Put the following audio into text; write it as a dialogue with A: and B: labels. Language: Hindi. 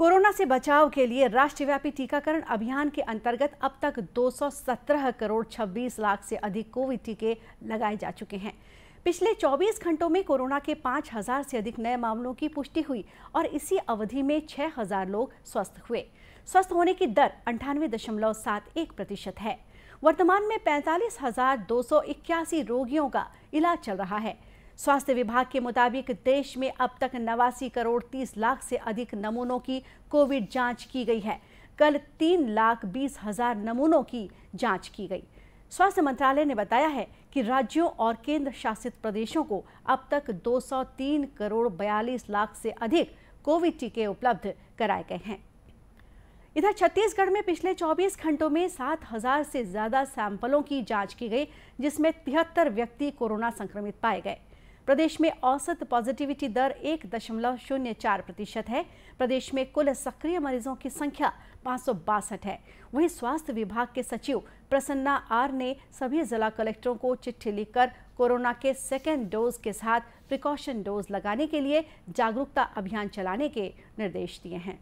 A: कोरोना से बचाव के लिए राष्ट्रव्यापी टीकाकरण अभियान के अंतर्गत अब तक 217 करोड़ 26 लाख से अधिक कोविड टीके लगाए जा चुके हैं पिछले 24 घंटों में कोरोना के 5000 से अधिक नए मामलों की पुष्टि हुई और इसी अवधि में 6000 लोग स्वस्थ हुए स्वस्थ होने की दर अंठानवे दशमलव सात एक प्रतिशत है वर्तमान में पैंतालीस हजार दो सौ इक्यासी रोगियों का इलाज चल रहा है स्वास्थ्य विभाग के मुताबिक देश में अब तक नवासी करोड़ तीस लाख से अधिक नमूनों की कोविड जांच की गई है कल तीन लाख बीस हजार नमूनों की जांच की गई स्वास्थ्य मंत्रालय ने बताया है कि राज्यों और केंद्र शासित प्रदेशों को अब तक 203 करोड़ बयालीस लाख से अधिक कोविड टीके उपलब्ध कराए गए हैं इधर छत्तीसगढ़ में पिछले 24 घंटों में 7000 से ज़्यादा सैंपलों की जांच की गई जिसमें तिहत्तर व्यक्ति कोरोना संक्रमित पाए गए प्रदेश में औसत पॉजिटिविटी दर एक दशमलव शून्य चार प्रतिशत है प्रदेश में कुल सक्रिय मरीजों की संख्या पाँच है वहीं स्वास्थ्य विभाग के सचिव प्रसन्ना आर ने सभी जिला कलेक्टरों को चिट्ठी लिखकर कोरोना के सेकेंड डोज के साथ प्रिकॉशन डोज लगाने के लिए जागरूकता अभियान चलाने के निर्देश दिए हैं